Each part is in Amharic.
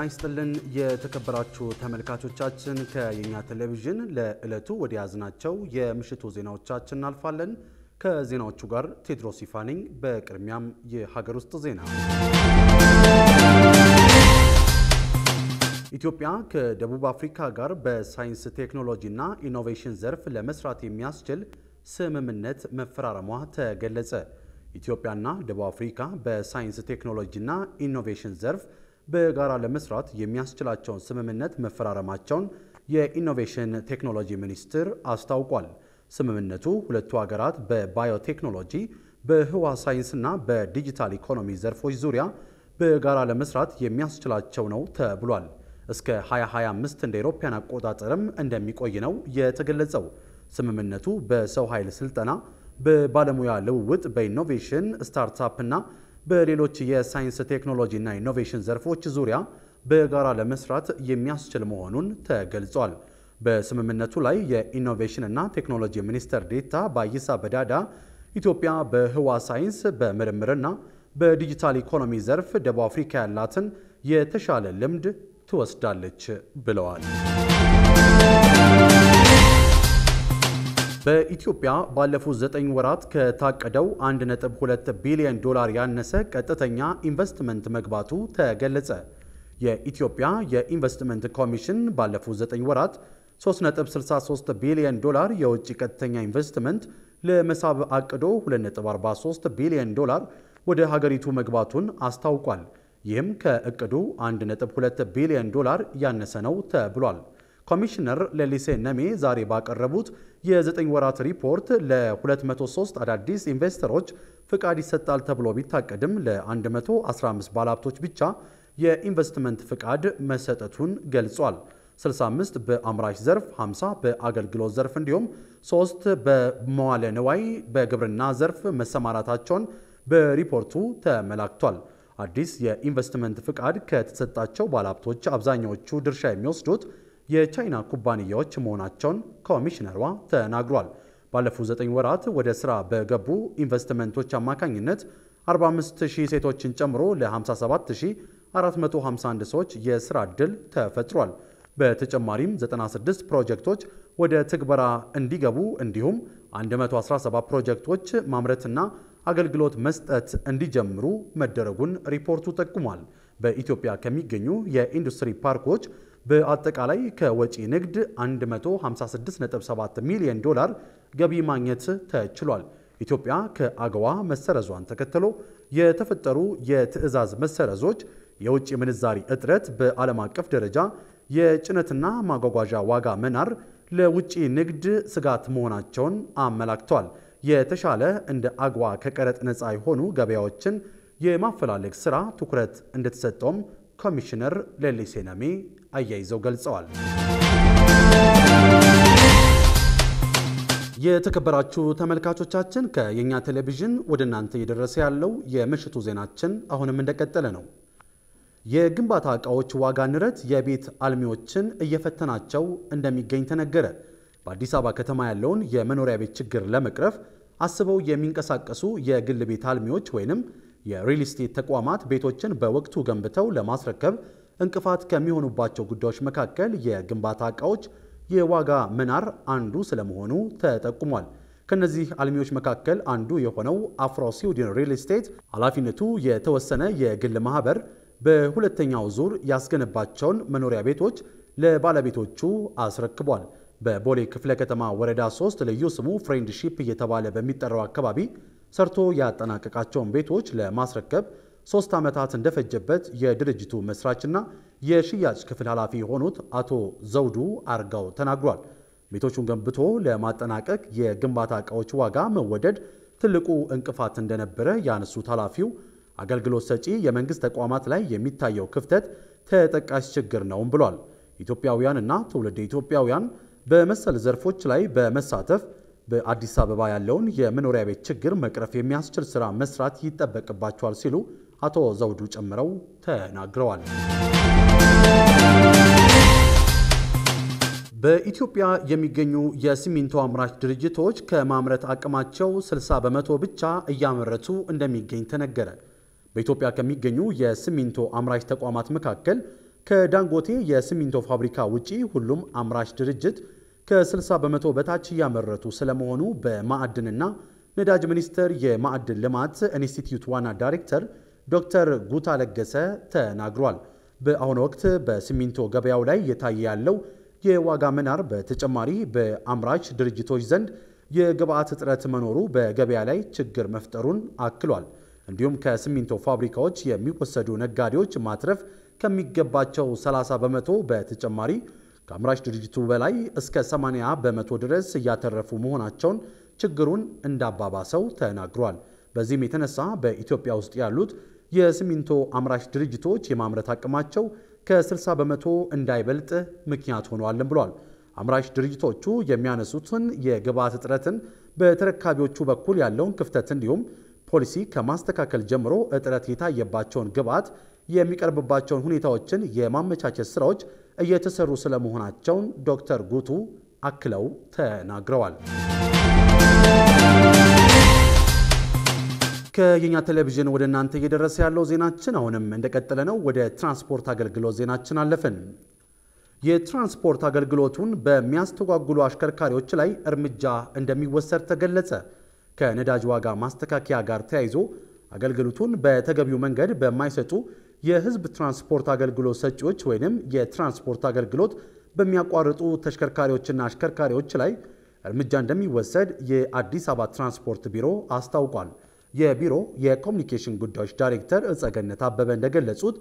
ጤና ይስጥልን የተከበራችሁ ተመልካቾቻችን፣ ከየኛ ቴሌቪዥን ለዕለቱ ወደ ያዝናቸው የምሽቱ ዜናዎቻችን እናልፋለን። ከዜናዎቹ ጋር ቴድሮስ ይፋነኝ። በቅድሚያም የሀገር ውስጥ ዜና። ኢትዮጵያ ከደቡብ አፍሪካ ጋር በሳይንስ ቴክኖሎጂና ኢኖቬሽን ዘርፍ ለመስራት የሚያስችል ስምምነት መፈራረሟ ተገለጸ። ኢትዮጵያና ደቡብ አፍሪካ በሳይንስ ቴክኖሎጂና ኢኖቬሽን ዘርፍ በጋራ ለመስራት የሚያስችላቸውን ስምምነት መፈራረማቸውን የኢኖቬሽን ቴክኖሎጂ ሚኒስቴር አስታውቋል። ስምምነቱ ሁለቱ ሀገራት በባዮቴክኖሎጂ በህዋ ሳይንስና በዲጂታል ኢኮኖሚ ዘርፎች ዙሪያ በጋራ ለመስራት የሚያስችላቸው ነው ተብሏል። እስከ 2025 እንደ አውሮፓውያን አቆጣጠርም እንደሚቆይ ነው የተገለጸው። ስምምነቱ በሰው ኃይል ስልጠና፣ በባለሙያ ልውውጥ፣ በኢኖቬሽን ስታርታፕ እና በሌሎች የሳይንስ ቴክኖሎጂና ኢኖቬሽን ዘርፎች ዙሪያ በጋራ ለመስራት የሚያስችል መሆኑን ተገልጿል። በስምምነቱ ላይ የኢኖቬሽን እና ቴክኖሎጂ ሚኒስትር ዴታ ባይሳ በዳዳ ኢትዮጵያ በህዋ ሳይንስ በምርምርና በዲጂታል ኢኮኖሚ ዘርፍ ደቡብ አፍሪካ ያላትን የተሻለ ልምድ ትወስዳለች ብለዋል። በኢትዮጵያ ባለፉት ዘጠኝ ወራት ከታቀደው 1.2 ቢሊዮን ዶላር ያነሰ ቀጥተኛ ኢንቨስትመንት መግባቱ ተገለጸ። የኢትዮጵያ የኢንቨስትመንት ኮሚሽን ባለፉት ዘጠኝ ወራት 3.63 ቢሊዮን ዶላር የውጭ ቀጥተኛ ኢንቨስትመንት ለመሳብ አቅዶ 2.43 ቢሊዮን ዶላር ወደ ሀገሪቱ መግባቱን አስታውቋል። ይህም ከእቅዱ 1.2 ቢሊዮን ዶላር ያነሰ ነው ተብሏል። ኮሚሽነር ለሊሴ ነሜ ዛሬ ባቀረቡት የዘጠኝ ወራት ሪፖርት ለ203 አዳዲስ ኢንቨስተሮች ፍቃድ ይሰጣል ተብሎ ቢታቀድም ለ115 ባለሀብቶች ብቻ የኢንቨስትመንት ፍቃድ መሰጠቱን ገልጿል። 65 በአምራች ዘርፍ፣ 50 በአገልግሎት ዘርፍ እንዲሁም 3 በመዋለ ንዋይ በግብርና ዘርፍ መሰማራታቸውን በሪፖርቱ ተመላክቷል። አዲስ የኢንቨስትመንት ፍቃድ ከተሰጣቸው ባለሀብቶች አብዛኛዎቹ ድርሻ የሚወስዱት የቻይና ኩባንያዎች መሆናቸውን ኮሚሽነሯ ተናግሯል። ባለፉት 9 ወራት ወደ ሥራ በገቡ ኢንቨስትመንቶች አማካኝነት 45000 ሴቶችን ጨምሮ ለ57451 ሰዎች የሥራ ዕድል ተፈጥሯል። በተጨማሪም 96 ፕሮጀክቶች ወደ ትግበራ እንዲገቡ እንዲሁም 117 ፕሮጀክቶች ማምረትና አገልግሎት መስጠት እንዲጀምሩ መደረጉን ሪፖርቱ ጠቁሟል። በኢትዮጵያ ከሚገኙ የኢንዱስትሪ ፓርኮች በአጠቃላይ ከወጪ ንግድ 156.7 ሚሊዮን ዶላር ገቢ ማግኘት ተችሏል። ኢትዮጵያ ከአገዋ መሰረዟን ተከትሎ የተፈጠሩ የትዕዛዝ መሰረዞች የውጭ ምንዛሪ እጥረት፣ በዓለም አቀፍ ደረጃ የጭነትና ማጓጓዣ ዋጋ መናር ለውጭ ንግድ ስጋት መሆናቸውን አመላክተዋል። የተሻለ እንደ አግዋ ከቀረጥ ነፃ የሆኑ ገበያዎችን የማፈላለግ ስራ ትኩረት እንደተሰጠውም ኮሚሽነር ሌሊሴ ናሜ አያይዘው ገልጸዋል። የተከበራችሁ ተመልካቾቻችን ከየኛ ቴሌቪዥን ወደ እናንተ እየደረሰ ያለው የምሽቱ ዜናችን አሁንም እንደቀጠለ ነው። የግንባታ ዕቃዎች ዋጋ ንረት የቤት አልሚዎችን እየፈተናቸው እንደሚገኝ ተነገረ። በአዲስ አበባ ከተማ ያለውን የመኖሪያ ቤት ችግር ለመቅረፍ አስበው የሚንቀሳቀሱ የግል ቤት አልሚዎች ወይንም የሪል ስቴት ተቋማት ቤቶችን በወቅቱ ገንብተው ለማስረከብ እንቅፋት ከሚሆኑባቸው ጉዳዮች መካከል የግንባታ እቃዎች የዋጋ መናር አንዱ ስለመሆኑ ተጠቁሟል። ከነዚህ አልሚዎች መካከል አንዱ የሆነው አፍሮ ሪል ስቴት ኃላፊነቱ የተወሰነ የግል ማህበር በሁለተኛው ዙር ያስገነባቸውን መኖሪያ ቤቶች ለባለቤቶቹ አስረክቧል። በቦሌ ክፍለ ከተማ ወረዳ 3 ልዩ ስሙ ፍሬንድሺፕ እየተባለ በሚጠራው አካባቢ ሰርቶ ያጠናቀቃቸውን ቤቶች ለማስረከብ ሶስት ዓመታት እንደፈጀበት የድርጅቱ መስራችና የሽያጭ ክፍል ኃላፊ የሆኑት አቶ ዘውዱ አርጋው ተናግሯል። ቤቶቹን ገንብቶ ለማጠናቀቅ የግንባታ ዕቃዎች ዋጋ መወደድ ትልቁ እንቅፋት እንደነበረ ያነሱት ኃላፊው አገልግሎት ሰጪ የመንግሥት ተቋማት ላይ የሚታየው ክፍተት ተጠቃሽ ችግር ነውም ብሏል። ኢትዮጵያውያንና ትውልድ ኢትዮጵያውያን በመሰል ዘርፎች ላይ በመሳተፍ በአዲስ አበባ ያለውን የመኖሪያ ቤት ችግር መቅረፍ የሚያስችል ስራ መስራት ይጠበቅባቸዋል ሲሉ አቶ ዘውዱ ጨምረው ተናግረዋል። በኢትዮጵያ የሚገኙ የሲሚንቶ አምራች ድርጅቶች ከማምረት አቅማቸው 60 በመቶ ብቻ እያመረቱ እንደሚገኝ ተነገረ። በኢትዮጵያ ከሚገኙ የሲሚንቶ አምራች ተቋማት መካከል ከዳንጎቴ የሲሚንቶ ፋብሪካ ውጪ ሁሉም አምራች ድርጅት ከ60 በመቶ በታች እያመረቱ ስለመሆኑ በማዕድንና ነዳጅ ሚኒስቴር የማዕድን ልማት ኢንስቲትዩት ዋና ዳይሬክተር ዶክተር ጉታ ለገሰ ተናግሯል። በአሁኑ ወቅት በሲሚንቶ ገበያው ላይ የታየ ያለው የዋጋ መናር በተጨማሪ በአምራች ድርጅቶች ዘንድ የግብአት እጥረት መኖሩ በገበያ ላይ ችግር መፍጠሩን አክሏል። እንዲሁም ከሲሚንቶ ፋብሪካዎች የሚወሰዱ ነጋዴዎች ማትረፍ ከሚገባቸው 30 በመቶ በተጨማሪ ከአምራች ድርጅቱ በላይ እስከ 80 በመቶ ድረስ እያተረፉ መሆናቸውን ችግሩን እንዳባባሰው ተናግሯል። በዚህም የተነሳ በኢትዮጵያ ውስጥ ያሉት የሲሚንቶ አምራች ድርጅቶች የማምረት አቅማቸው ከ60 በመቶ እንዳይበልጥ ምክንያት ሆኗልም ብሏል። አምራች ድርጅቶቹ የሚያነሱትን የግብዓት እጥረትን፣ በተረካቢዎቹ በኩል ያለውን ክፍተት እንዲሁም ፖሊሲ ከማስተካከል ጀምሮ እጥረት የታየባቸውን ግብዓት የሚቀርብባቸውን ሁኔታዎችን የማመቻቸት ስራዎች እየተሰሩ ስለመሆናቸውን ዶክተር ጉቱ አክለው ተናግረዋል። ከየኛ ቴሌቪዥን ወደ እናንተ እየደረሰ ያለው ዜናችን አሁንም እንደቀጠለ ነው። ወደ ትራንስፖርት አገልግሎት ዜናችን አለፍን። የትራንስፖርት አገልግሎቱን በሚያስተጓጉሉ አሽከርካሪዎች ላይ እርምጃ እንደሚወሰድ ተገለጸ። ከነዳጅ ዋጋ ማስተካከያ ጋር ተያይዞ አገልግሎቱን በተገቢው መንገድ በማይሰጡ የህዝብ ትራንስፖርት አገልግሎት ሰጪዎች ወይም የትራንስፖርት አገልግሎት በሚያቋርጡ ተሽከርካሪዎችና አሽከርካሪዎች ላይ እርምጃ እንደሚወሰድ የአዲስ አበባ ትራንስፖርት ቢሮ አስታውቋል። የቢሮ የኮሚኒኬሽን ጉዳዮች ዳይሬክተር እጸገነት አበበ እንደገለጹት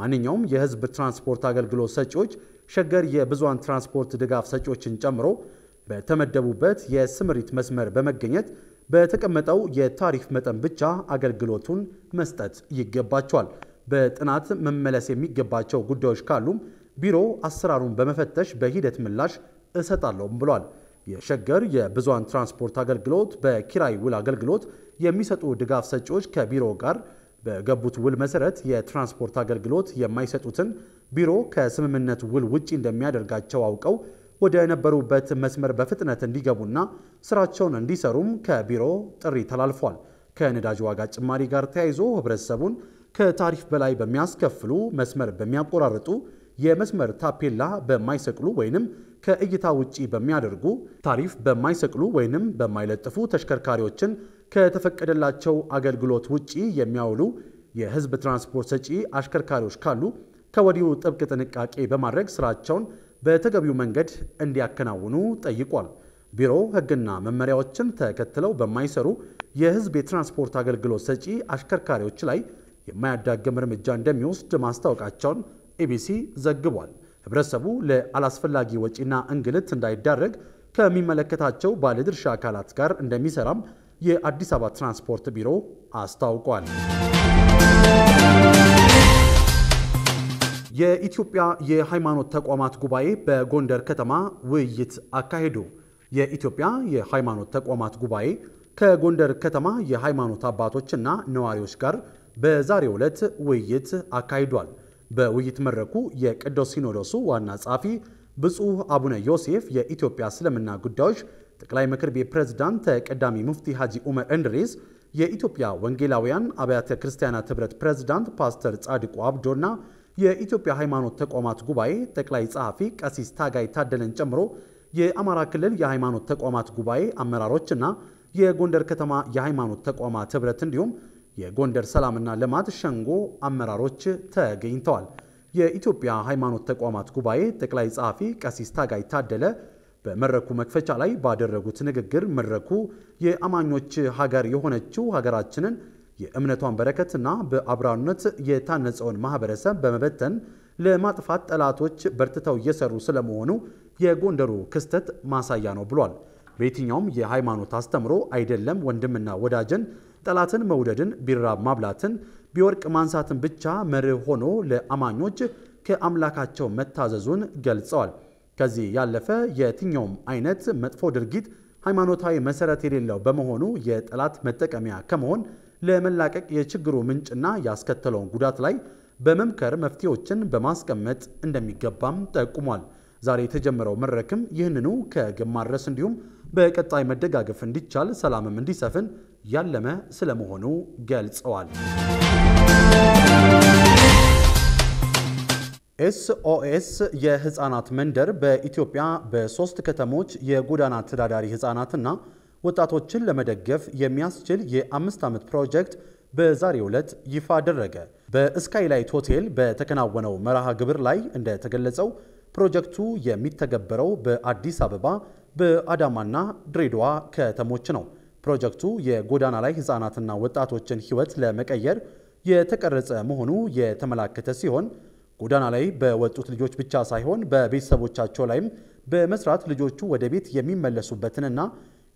ማንኛውም የህዝብ ትራንስፖርት አገልግሎት ሰጪዎች ሸገር የብዙሃን ትራንስፖርት ድጋፍ ሰጪዎችን ጨምሮ በተመደቡበት የስምሪት መስመር በመገኘት በተቀመጠው የታሪፍ መጠን ብቻ አገልግሎቱን መስጠት ይገባቸዋል። በጥናት መመለስ የሚገባቸው ጉዳዮች ካሉም ቢሮ አሰራሩን በመፈተሽ በሂደት ምላሽ እሰጣለሁም ብሏል። የሸገር የብዙሃን ትራንስፖርት አገልግሎት በኪራይ ውል አገልግሎት የሚሰጡ ድጋፍ ሰጪዎች ከቢሮ ጋር በገቡት ውል መሰረት የትራንስፖርት አገልግሎት የማይሰጡትን ቢሮ ከስምምነት ውል ውጪ እንደሚያደርጋቸው አውቀው ወደ ነበሩበት መስመር በፍጥነት እንዲገቡና ስራቸውን እንዲሰሩም ከቢሮ ጥሪ ተላልፏል። ከነዳጅ ዋጋ ጭማሪ ጋር ተያይዞ ህብረተሰቡን ከታሪፍ በላይ በሚያስከፍሉ መስመር በሚያቆራርጡ የመስመር ታፔላ በማይሰቅሉ ወይንም ከእይታ ውጪ በሚያደርጉ ታሪፍ በማይሰቅሉ ወይንም በማይለጥፉ ተሽከርካሪዎችን ከተፈቀደላቸው አገልግሎት ውጪ የሚያውሉ የህዝብ ትራንስፖርት ሰጪ አሽከርካሪዎች ካሉ ከወዲሁ ጥብቅ ጥንቃቄ በማድረግ ስራቸውን በተገቢው መንገድ እንዲያከናውኑ ጠይቋል። ቢሮው ህግና መመሪያዎችን ተከትለው በማይሰሩ የህዝብ የትራንስፖርት አገልግሎት ሰጪ አሽከርካሪዎች ላይ የማያዳግም እርምጃ እንደሚወስድ ማስታወቃቸውን ኤቢሲ ዘግቧል። ህብረተሰቡ ለአላስፈላጊ ወጪና እንግልት እንዳይዳረግ ከሚመለከታቸው ባለድርሻ አካላት ጋር እንደሚሰራም የአዲስ አበባ ትራንስፖርት ቢሮ አስታውቋል። የኢትዮጵያ የሃይማኖት ተቋማት ጉባኤ በጎንደር ከተማ ውይይት አካሄዱ። የኢትዮጵያ የሃይማኖት ተቋማት ጉባኤ ከጎንደር ከተማ የሃይማኖት አባቶችና ነዋሪዎች ጋር በዛሬው ዕለት ውይይት አካሂዷል። በውይይት መድረኩ የቅዱስ ሲኖዶሱ ዋና ጸሐፊ ብፁዕ አቡነ ዮሴፍ፣ የኢትዮጵያ እስልምና ጉዳዮች ጠቅላይ ምክር ቤት ፕሬዝዳንት ተቀዳሚ ሙፍቲ ሐጂ ዑመር እንድሪስ፣ የኢትዮጵያ ወንጌላውያን አብያተ ክርስቲያናት ኅብረት ፕሬዝዳንት ፓስተር ጻድቁ አብዶና የኢትዮጵያ ሃይማኖት ተቋማት ጉባኤ ጠቅላይ ጸሐፊ ቀሲስ ታጋይ ታደለን ጨምሮ የአማራ ክልል የሃይማኖት ተቋማት ጉባኤ አመራሮችና የጎንደር ከተማ የሃይማኖት ተቋማት ኅብረት እንዲሁም የጎንደር ሰላምና ልማት ሸንጎ አመራሮች ተገኝተዋል። የኢትዮጵያ ሃይማኖት ተቋማት ጉባኤ ጠቅላይ ጸሐፊ ቀሲስ ታጋይ ታደለ በመድረኩ መክፈቻ ላይ ባደረጉት ንግግር መድረኩ የአማኞች ሀገር የሆነችው ሀገራችንን የእምነቷን በረከትና በአብሮነት የታነጸውን ማህበረሰብ በመበተን ለማጥፋት ጠላቶች በርትተው እየሰሩ ስለመሆኑ የጎንደሩ ክስተት ማሳያ ነው ብሏል። በየትኛውም የሃይማኖት አስተምሮ አይደለም ወንድምና ወዳጅን ጠላትን መውደድን፣ ቢራብ ማብላትን፣ ቢወርቅ ማንሳትን ብቻ መርህ ሆኖ ለአማኞች ከአምላካቸው መታዘዙን ገልጸዋል። ከዚህ ያለፈ የትኛውም አይነት መጥፎ ድርጊት ሃይማኖታዊ መሰረት የሌለው በመሆኑ የጠላት መጠቀሚያ ከመሆን ለመላቀቅ የችግሩ ምንጭና ያስከተለውን ጉዳት ላይ በመምከር መፍትሄዎችን በማስቀመጥ እንደሚገባም ጠቁሟል። ዛሬ የተጀመረው መድረክም ይህንኑ ከግብ ማድረስ እንዲሁም በቀጣይ መደጋገፍ እንዲቻል ሰላምም እንዲሰፍን ያለመ ስለመሆኑ ገልጸዋል። ኤስኦኤስ የህፃናት መንደር በኢትዮጵያ በሶስት ከተሞች የጎዳና ተዳዳሪ ህፃናትና ወጣቶችን ለመደገፍ የሚያስችል የአምስት ዓመት ፕሮጀክት በዛሬ ዕለት ይፋ አደረገ። በስካይላይት ሆቴል በተከናወነው መርሃ ግብር ላይ እንደተገለጸው ፕሮጀክቱ የሚተገበረው በአዲስ አበባ፣ በአዳማና ድሬዳዋ ከተሞች ነው። ፕሮጀክቱ የጎዳና ላይ ህፃናትና ወጣቶችን ህይወት ለመቀየር የተቀረጸ መሆኑ የተመላከተ ሲሆን ጎዳና ላይ በወጡት ልጆች ብቻ ሳይሆን በቤተሰቦቻቸው ላይም በመስራት ልጆቹ ወደ ቤት የሚመለሱበትንና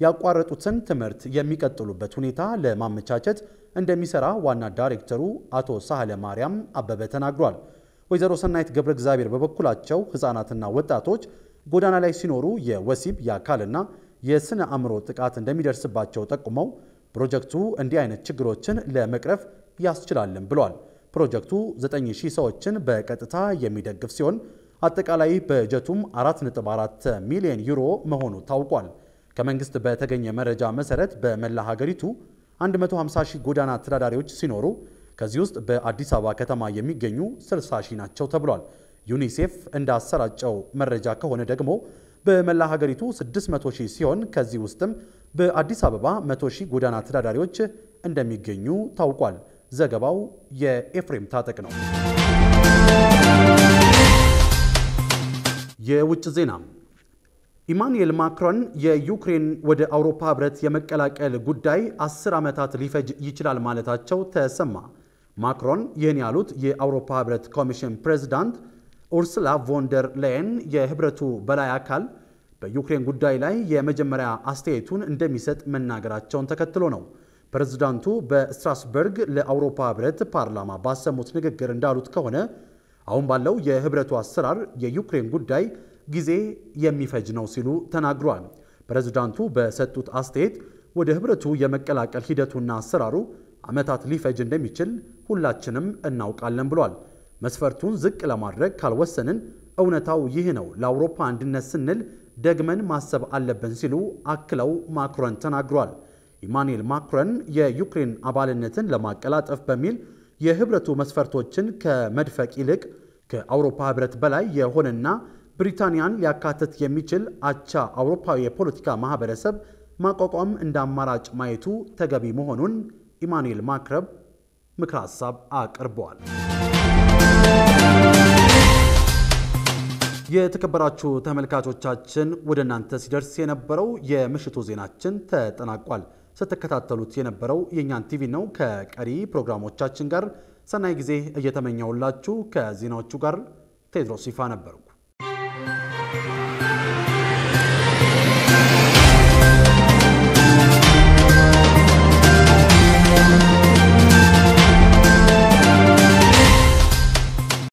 ያቋረጡትን ትምህርት የሚቀጥሉበት ሁኔታ ለማመቻቸት እንደሚሰራ ዋና ዳይሬክተሩ አቶ ሳህለ ማርያም አበበ ተናግሯል። ወይዘሮ ሰናይት ገብረ እግዚአብሔር በበኩላቸው ህፃናትና ወጣቶች ጎዳና ላይ ሲኖሩ የወሲብ የአካልና የስነ አእምሮ ጥቃት እንደሚደርስባቸው ጠቁመው ፕሮጀክቱ እንዲህ አይነት ችግሮችን ለመቅረፍ ያስችላልን ብሏል። ፕሮጀክቱ 9000 ሰዎችን በቀጥታ የሚደግፍ ሲሆን አጠቃላይ በጀቱም 4.4 ሚሊዮን ዩሮ መሆኑ ታውቋል። ከመንግስት በተገኘ መረጃ መሰረት በመላ ሀገሪቱ 150 ሺህ ጎዳና ተዳዳሪዎች ሲኖሩ ከዚህ ውስጥ በአዲስ አበባ ከተማ የሚገኙ 60 ሺህ ናቸው ተብሏል። ዩኒሴፍ እንዳሰራጨው መረጃ ከሆነ ደግሞ በመላ ሀገሪቱ 600 ሺህ ሲሆን ከዚህ ውስጥም በአዲስ አበባ 100 ሺህ ጎዳና ተዳዳሪዎች እንደሚገኙ ታውቋል። ዘገባው የኤፍሬም ታጠቅ ነው። የውጭ ዜና ኢማኑኤል ማክሮን የዩክሬን ወደ አውሮፓ ህብረት የመቀላቀል ጉዳይ አስር ዓመታት ሊፈጅ ይችላል ማለታቸው ተሰማ። ማክሮን ይህን ያሉት የአውሮፓ ህብረት ኮሚሽን ፕሬዝዳንት ኡርስላ ቮንደር ላየን የህብረቱ በላይ አካል በዩክሬን ጉዳይ ላይ የመጀመሪያ አስተያየቱን እንደሚሰጥ መናገራቸውን ተከትሎ ነው። ፕሬዚዳንቱ በስትራስበርግ ለአውሮፓ ህብረት ፓርላማ ባሰሙት ንግግር እንዳሉት ከሆነ አሁን ባለው የህብረቱ አሰራር የዩክሬን ጉዳይ ጊዜ የሚፈጅ ነው ሲሉ ተናግሯል። ፕሬዝዳንቱ በሰጡት አስተያየት ወደ ህብረቱ የመቀላቀል ሂደቱና አሰራሩ ዓመታት ሊፈጅ እንደሚችል ሁላችንም እናውቃለን ብሏል። መስፈርቱን ዝቅ ለማድረግ ካልወሰንን እውነታው ይህ ነው። ለአውሮፓ አንድነት ስንል ደግመን ማሰብ አለብን ሲሉ አክለው ማክሮን ተናግሯል። ኢማኑኤል ማክሮን የዩክሬን አባልነትን ለማቀላጠፍ በሚል የህብረቱ መስፈርቶችን ከመድፈቅ ይልቅ ከአውሮፓ ህብረት በላይ የሆነና ብሪታንያን ሊያካትት የሚችል አቻ አውሮፓዊ የፖለቲካ ማህበረሰብ ማቋቋም እንደ አማራጭ ማየቱ ተገቢ መሆኑን ኢማኑኤል ማክረብ ምክረ ሀሳብ አቅርበዋል። የተከበራችሁ ተመልካቾቻችን ወደ እናንተ ሲደርስ የነበረው የምሽቱ ዜናችን ተጠናቋል። ስትከታተሉት የነበረው የእኛን ቲቪ ነው። ከቀሪ ፕሮግራሞቻችን ጋር ሰናይ ጊዜ እየተመኘውላችሁ ከዜናዎቹ ጋር ቴድሮስ ይፋ ነበርኩ።